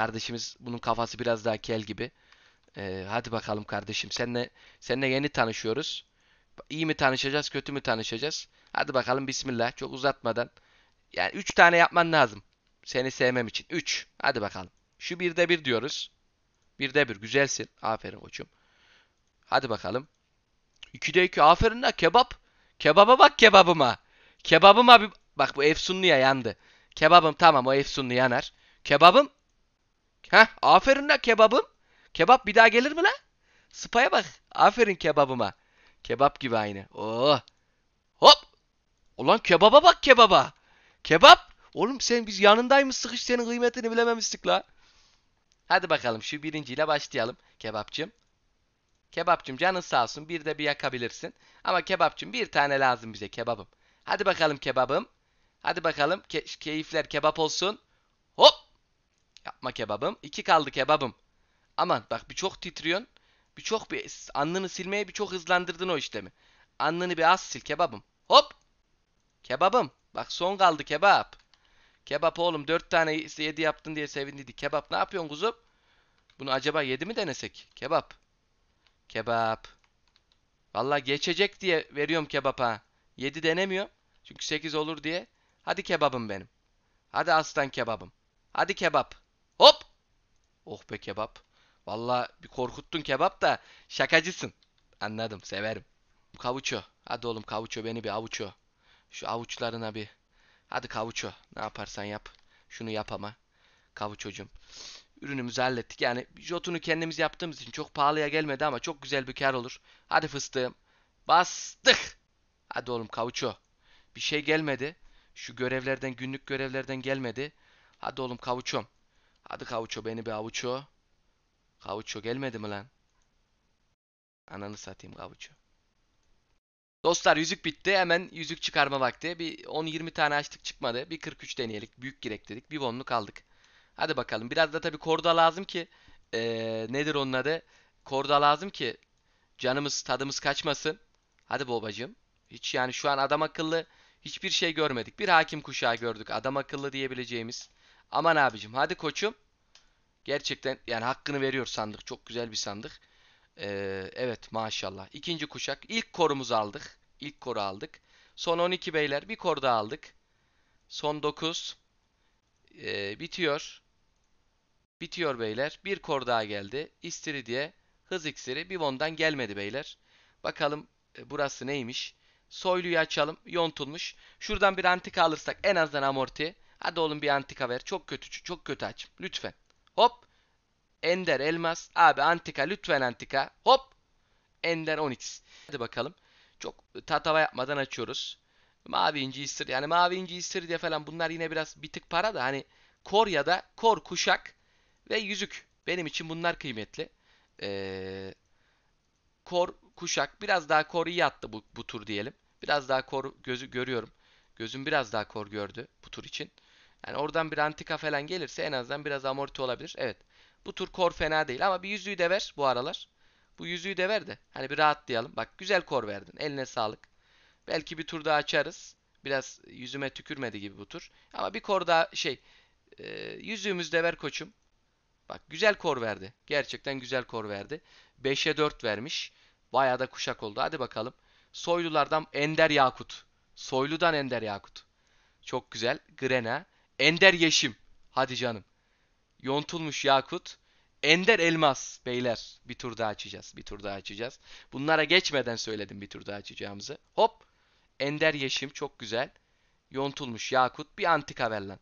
Kardeşimiz bunun kafası biraz daha kel gibi. Ee, hadi bakalım kardeşim. Senle senle yeni tanışıyoruz. İyi mi tanışacağız, kötü mü tanışacağız? Hadi bakalım bismillah. Çok uzatmadan. Yani 3 tane yapman lazım. Seni sevmem için. 3. Hadi bakalım. Şu birde bir diyoruz. Birde bir. Güzelsin. Aferin koçum. Hadi bakalım. 2'de 2. Aferin la kebap. Kebaba bak kebabıma. Kebabıma bir... Bak bu Efsunlu'ya yandı. Kebabım tamam o Efsunlu yanar. Kebabım Heh aferin la kebabım. Kebap bir daha gelir mi la? Spa'ya bak. Aferin kebabıma. Kebap gibi aynı. Oo. Oh. Hop. Ulan kebaba bak kebaba. Kebap. Oğlum sen biz yanındaymış sıkış senin kıymetini bilememiştik la. Hadi bakalım şu birinciyle başlayalım kebapçım. Kebapçım canın sağ olsun bir de bir yakabilirsin. Ama kebapçım bir tane lazım bize kebabım. Hadi bakalım kebabım. Hadi bakalım Ke keyifler kebap olsun. Hop. Yapma kebabım. 2 kaldı kebabım. Aman bak bir çok titriyorsun. Bir çok bir anlını silmeye bir çok hızlandırdın o işlemi. Anlını bir az sil kebabım. Hop. Kebabım. Bak son kaldı kebap. Kebap oğlum dört tane yedi yaptın diye sevindiydik. Kebap ne yapıyorsun kuzum? Bunu acaba yedi mi denesek? Kebap. Kebap. Valla geçecek diye veriyorum kebapa. Yedi denemiyor. Çünkü sekiz olur diye. Hadi kebabım benim. Hadi aslan kebabım. Hadi kebap. Hop. Oh be kebap. Valla bir korkuttun kebap da şakacısın. Anladım severim. Kavuço. Hadi oğlum kavuço beni bir avuço. Şu avuçlarına bir. Hadi kavuço. Ne yaparsan yap. Şunu yap ama. Kavuçocum. Ürünümüzü hallettik. Yani jotunu kendimiz yaptığımız için çok pahalıya gelmedi ama çok güzel bir kar olur. Hadi fıstığım. Bastık. Hadi oğlum kavuço. Bir şey gelmedi. Şu görevlerden günlük görevlerden gelmedi. Hadi oğlum kavuçom. Hadi kavuço beni bir avuço. Kavuço gelmedi mi lan? Ananı satayım kavuço. Dostlar yüzük bitti. Hemen yüzük çıkarma vakti. Bir 10-20 tane açtık çıkmadı. Bir 43 deneyelik. Büyük girek dedik. Bir bonlu kaldık. Hadi bakalım. Biraz da tabii korda lazım ki ee, nedir onun adı? Korda lazım ki canımız tadımız kaçmasın. Hadi babacığım. Hiç yani şu an adam akıllı hiçbir şey görmedik. Bir hakim kuşağı gördük. Adam akıllı diyebileceğimiz. Aman abicim hadi koçum. Gerçekten yani hakkını veriyor sandık. Çok güzel bir sandık. Ee, evet maşallah. İkinci kuşak. İlk korumuzu aldık. İlk koru aldık. Son 12 beyler. Bir kor daha aldık. Son 9. Ee, bitiyor. Bitiyor beyler. Bir kor daha geldi. İstiri diye hız iksiri. bondan gelmedi beyler. Bakalım e, burası neymiş. Soyluyu açalım. Yontulmuş. Şuradan bir antika alırsak en azından amorti. Hadi oğlum bir antika ver. Çok kötü. Çok kötü aç Lütfen. Hop. Ender Elmas. Abi Antika lütfen Antika. Hop. Ender Onyx. Hadi bakalım. Çok tatava yapmadan açıyoruz. Mavi inci istir. Yani mavi inci istir diye falan bunlar yine biraz bir tık para da hani kor ya da kor kuşak ve yüzük. Benim için bunlar kıymetli. Ee, kor kuşak biraz daha kor iyi attı bu, bu tur diyelim. Biraz daha kor gözü görüyorum. Gözüm biraz daha kor gördü bu tur için. Yani oradan bir antika falan gelirse en azından biraz amorti olabilir. Evet. Bu tur kor fena değil ama bir yüzüğü de ver bu aralar. Bu yüzüğü de ver de hani bir rahatlayalım. Bak güzel kor verdin. Eline sağlık. Belki bir tur daha açarız. Biraz yüzüme tükürmedi gibi bu tur. Ama bir kor daha şey e, yüzüğümüzü de ver koçum. Bak güzel kor verdi. Gerçekten güzel kor verdi. 5'e 4 vermiş. Bayağı da kuşak oldu. Hadi bakalım. Soylulardan Ender Yakut. Soyludan Ender Yakut. Çok güzel. Grena. Ender Yeşim. Hadi canım. Yontulmuş Yakut. Ender Elmas beyler. Bir tur daha açacağız. Bir tur daha açacağız. Bunlara geçmeden söyledim bir tur daha açacağımızı. Hop. Ender Yeşim çok güzel. Yontulmuş Yakut. Bir antika ver lan.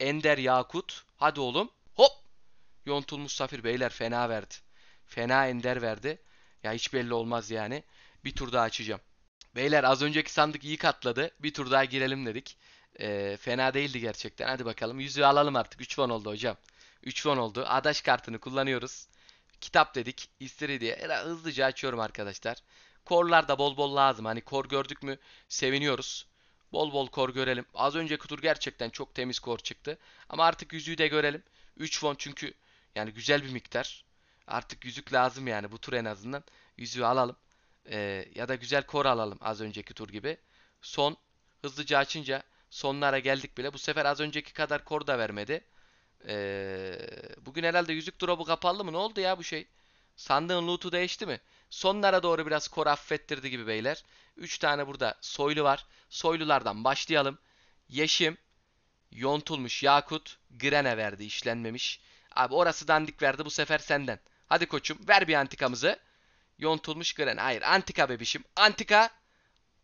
Ender Yakut. Hadi oğlum. Hop. Yontulmuş Safir beyler fena verdi. Fena Ender verdi. Ya hiç belli olmaz yani. Bir tur daha açacağım. Beyler az önceki sandık iyi katladı. Bir tur daha girelim dedik. E, fena değildi gerçekten. Hadi bakalım yüzüğü alalım artık. 3 won oldu hocam. 3 won oldu. Adaş kartını kullanıyoruz. Kitap dedik. İstiri diye. E, hızlıca açıyorum arkadaşlar. Korlar da bol bol lazım. Hani kor gördük mü seviniyoruz. Bol bol kor görelim. Az önce tur gerçekten çok temiz kor çıktı. Ama artık yüzüğü de görelim. 3 won çünkü yani güzel bir miktar. Artık yüzük lazım yani bu tur en azından. Yüzüğü alalım. Ee, ya da güzel kor alalım az önceki tur gibi. Son hızlıca açınca Sonlara geldik bile. Bu sefer az önceki kadar kor da vermedi. Ee, bugün herhalde yüzük drop'u kapalı mı? Ne oldu ya bu şey? Sandığın loot'u değişti mi? Sonlara doğru biraz kor affettirdi gibi beyler. 3 tane burada soylu var. Soylulardan başlayalım. Yeşim, yontulmuş yakut, grene verdi işlenmemiş. Abi orası dandik verdi bu sefer senden. Hadi koçum ver bir antikamızı. Yontulmuş gren. Hayır antika bebişim. Antika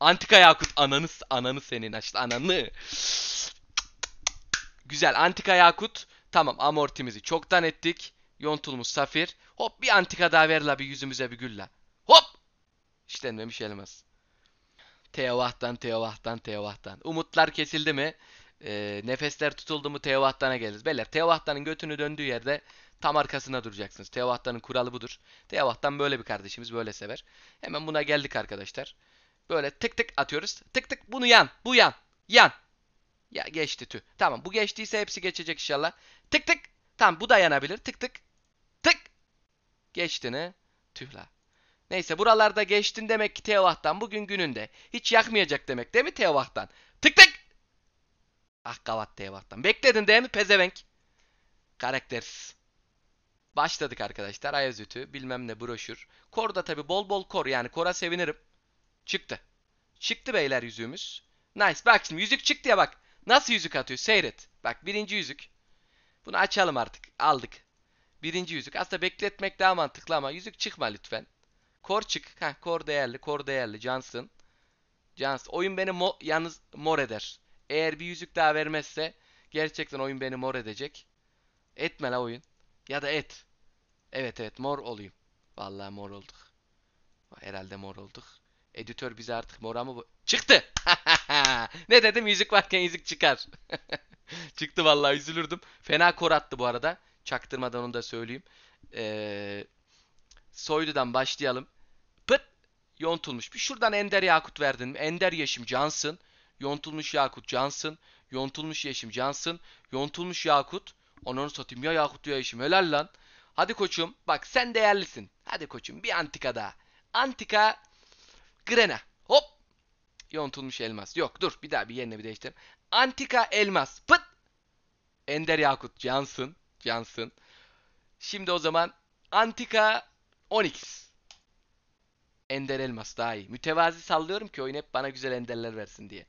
Antika yakut ananı ananı senin açtı ananı. Güzel antika yakut. Tamam amortimizi çoktan ettik. Yontulmuş safir. Hop bir antika daha ver la bir yüzümüze bir gülle Hop. İşlenmemiş elmas. Tevahtan tevahtan tevahtan. Umutlar kesildi mi? E, nefesler tutuldu mu Tevahtan'a geliriz. Beyler Tevahtan'ın götünü döndüğü yerde tam arkasına duracaksınız. Tevahtan'ın kuralı budur. Tevahtan böyle bir kardeşimiz böyle sever. Hemen buna geldik arkadaşlar. Böyle tık tık atıyoruz. Tık tık bunu yan. Bu yan. Yan. Ya geçti tü. Tamam bu geçtiyse hepsi geçecek inşallah. Tık tık. Tamam bu da yanabilir. Tık tık. Tık. Geçtiğini. Tühla. Neyse buralarda geçtin demek ki Teovah'tan bugün gününde. Hiç yakmayacak demek değil mi Teovah'tan? Tık tık. Ah kavat Teovah'tan. Bekledin değil mi pezevenk? Karakteriz. Başladık arkadaşlar. Ayazütü, bilmem ne broşür. Kor da tabi bol bol kor yani kora sevinirim. Çıktı. Çıktı beyler yüzüğümüz. Nice. Bak şimdi yüzük çıktı ya bak. Nasıl yüzük atıyor? Seyret. Bak birinci yüzük. Bunu açalım artık. Aldık. Birinci yüzük. Aslında bekletmek daha mantıklı ama yüzük çıkma lütfen. Kor çık. Heh, kor değerli. Kor değerli. Johnson. Johnson. Oyun beni mo yalnız mor eder. Eğer bir yüzük daha vermezse gerçekten oyun beni mor edecek. Etme la oyun. Ya da et. Evet evet mor olayım. Vallahi mor olduk. Herhalde mor olduk. Editör bize artık moramı bu... Çıktı! ne dedim yüzük varken yüzük çıkar. Çıktı vallahi üzülürdüm. Fena kor attı bu arada. Çaktırmadan onu da söyleyeyim. Ee, Soylu'dan başlayalım. Pıt! Yontulmuş. Bir şuradan Ender Yakut verdim. Ender Yeşim Cansın. Yontulmuş Yakut Cansın. Yontulmuş Yeşim Cansın. Yontulmuş Yakut. Onları satayım ya Yakut ya Yeşim. Helal lan. Hadi koçum. Bak sen değerlisin. Hadi koçum bir antika daha. Antika Grena. Hop. Yontulmuş elmas. Yok dur bir daha bir yerine bir değiştirelim. Antika elmas. Pıt. Ender Yakut. Cansın. Cansın. Şimdi o zaman Antika Onyx. Ender elmas daha iyi. Mütevazi sallıyorum ki oyun hep bana güzel enderler versin diye.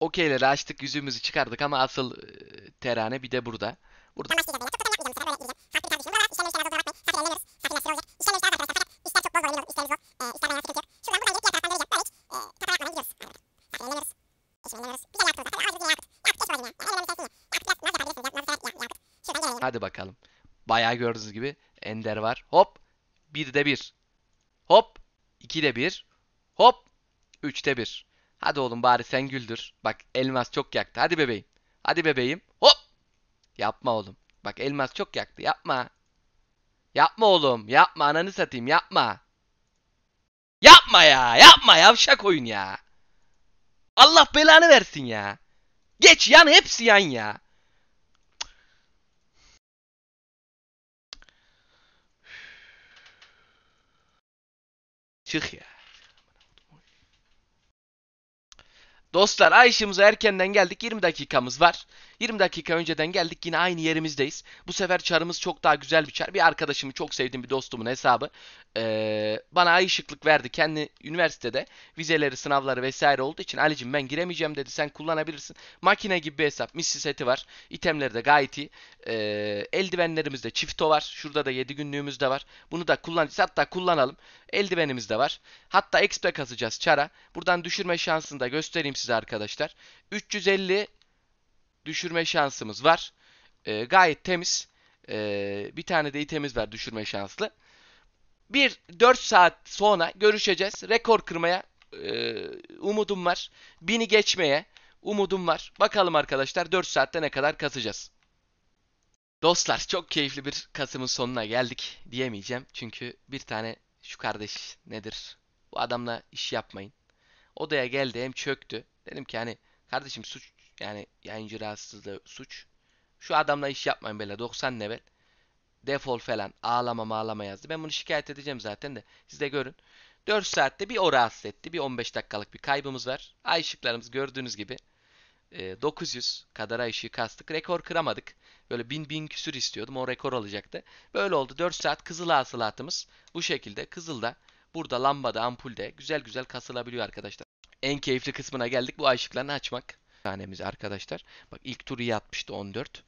Okeyleri açtık yüzümüzü çıkardık ama asıl e, terane bir de burada. Burada çok bol var yine zor. E, işler bayağı sıkıntı yok. Şuradan buradan gelip diğer taraftan döneceğim. Böyle hiç e, takar atmadan gidiyoruz. Zaten eğleniyoruz. Eşim eğleniyoruz. Güzel yakıtımız var. Tabii yine yakıt. Yakıt geç var yine. Yani eğlenmemiz sensin yine. Yakıt biraz naz yapabilirsiniz. Naz sever yakıt. Şuradan gelelim. Hadi bakalım. Bayağı gördüğünüz gibi Ender var. Hop. Bir de bir. Hop. İki de bir. Hop. Üçte bir. Hadi oğlum bari sen güldür. Bak elmas çok yaktı. Hadi bebeğim. Hadi bebeğim. Hop. Yapma oğlum. Bak elmas çok yaktı. Yapma. Yapma oğlum. Yapma ananı satayım yapma. Yapma ya. Yapma yavşak oyun ya. Allah belanı versin ya. Geç yan hepsi yan ya. Çık ya. Dostlar Ayşımıza erkenden geldik. 20 dakikamız var. 20 dakika önceden geldik yine aynı yerimizdeyiz. Bu sefer çarımız çok daha güzel bir çar. Bir arkadaşımı çok sevdiğim bir dostumun hesabı. Ee, bana ay ışıklık verdi. Kendi üniversitede vizeleri, sınavları vesaire olduğu için Ali'cim ben giremeyeceğim dedi. Sen kullanabilirsin. Makine gibi bir hesap. Missi seti var. İtemleri de gayet iyi. Ee, eldivenlerimizde çifto var. Şurada da 7 günlüğümüz de var. Bunu da kullanacağız. Hatta kullanalım. Eldivenimiz de var. Hatta XP kazacağız çara. Buradan düşürme şansını da göstereyim size arkadaşlar. 350 düşürme şansımız var. E, gayet temiz. E, bir tane de itemiz var düşürme şanslı. Bir 4 saat sonra görüşeceğiz. Rekor kırmaya e, umudum var. Bini geçmeye umudum var. Bakalım arkadaşlar 4 saatte ne kadar kasacağız. Dostlar çok keyifli bir Kasım'ın sonuna geldik diyemeyeceğim. Çünkü bir tane şu kardeş nedir? Bu adamla iş yapmayın. Odaya geldi hem çöktü. Dedim ki hani kardeşim suç yani yayıncı rahatsızlığı suç. Şu adamla iş yapmayın böyle 90 level. Defol falan ağlama mağlama yazdı. Ben bunu şikayet edeceğim zaten de siz de görün. 4 saatte bir o rahatsız etti. Bir 15 dakikalık bir kaybımız var. Ay ışıklarımız gördüğünüz gibi 900 e, kadar ay ışığı kastık. Rekor kıramadık. Böyle 1000 bin küsür istiyordum. O rekor olacaktı. Böyle oldu. 4 saat kızıl hasılatımız bu şekilde. Kızılda burada lambada ampulde güzel güzel kasılabiliyor arkadaşlar. En keyifli kısmına geldik bu ay ışıklarını açmak tanemiz arkadaşlar. Bak ilk turu iyi atmıştı 14.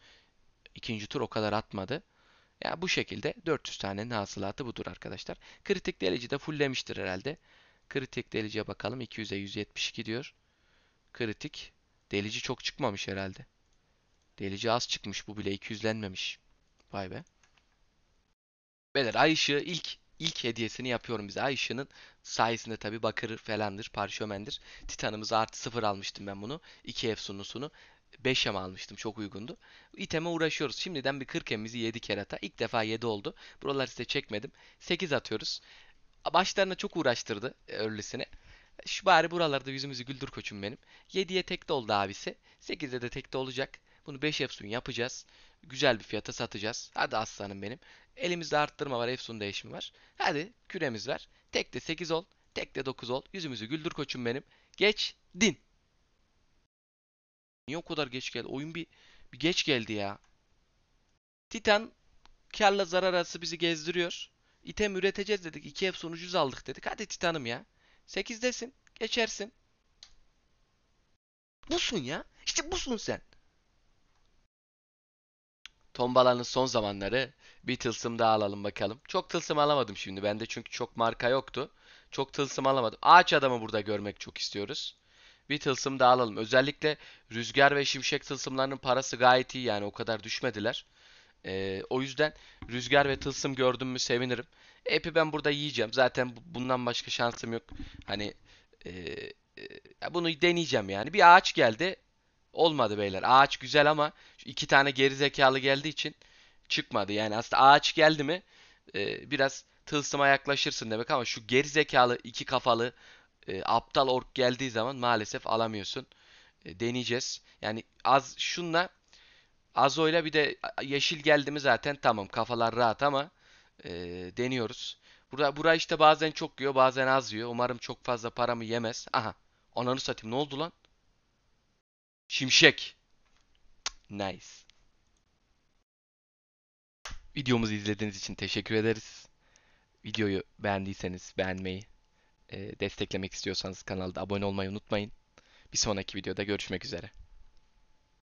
İkinci tur o kadar atmadı. Ya yani bu şekilde 400 tanenin hasılatı budur arkadaşlar. Kritik delici de fulllemiştir herhalde. Kritik deliciye bakalım. 200'e 172 diyor. Kritik. Delici çok çıkmamış herhalde. Delici az çıkmış. Bu bile 200'lenmemiş. Vay be. Beyler ay ışığı ilk ilk hediyesini yapıyorum bize. Ayşe'nin sayesinde tabii bakır falandır, parşömendir. Titanımız artı sıfır almıştım ben bunu. 2 efsunusunu. 5 ama almıştım. Çok uygundu. İteme uğraşıyoruz. Şimdiden bir 40 emizi 7 kerata. İlk defa 7 oldu. Buraları size çekmedim. 8 atıyoruz. Başlarına çok uğraştırdı örlüsüne. Şu bari buralarda yüzümüzü güldür koçum benim. 7'ye tekte oldu abisi. 8'e de tekte olacak. Bunu 5 efsun yapacağız güzel bir fiyata satacağız. Hadi aslanım benim. Elimizde arttırma var, efsun değişimi var. Hadi küremiz var. Tek de 8 ol, tek de 9 ol. Yüzümüzü güldür koçum benim. Geç din. Niye o kadar geç geldi? Oyun bir, bir geç geldi ya. Titan karla zarar arası bizi gezdiriyor. İtem üreteceğiz dedik. 2 efsun ucuz aldık dedik. Hadi Titan'ım ya. 8'desin. Geçersin. Busun ya. İşte busun sen. Tombala'nın son zamanları bir tılsım daha alalım bakalım. Çok tılsım alamadım şimdi bende çünkü çok marka yoktu. Çok tılsım alamadım. Ağaç adamı burada görmek çok istiyoruz. Bir tılsım daha alalım. Özellikle rüzgar ve şimşek tılsımlarının parası gayet iyi yani o kadar düşmediler. Ee, o yüzden rüzgar ve tılsım gördüm mü sevinirim. Epi ben burada yiyeceğim. Zaten bundan başka şansım yok. Hani e, e, bunu deneyeceğim yani. Bir ağaç geldi. Olmadı beyler. Ağaç güzel ama iki tane geri zekalı geldiği için çıkmadı. Yani aslında ağaç geldi mi e, biraz tılsıma yaklaşırsın demek ama şu geri zekalı iki kafalı e, aptal ork geldiği zaman maalesef alamıyorsun. E, deneyeceğiz. Yani az şunla Azo'yla bir de yeşil geldi mi zaten tamam kafalar rahat ama e, deniyoruz. Burada bura işte bazen çok yiyor, bazen az yiyor. Umarım çok fazla paramı yemez. Aha. Ananı satayım. Ne oldu lan? Şimşek. Nice. Videomuzu izlediğiniz için teşekkür ederiz. Videoyu beğendiyseniz beğenmeyi, e, desteklemek istiyorsanız kanalda abone olmayı unutmayın. Bir sonraki videoda görüşmek üzere.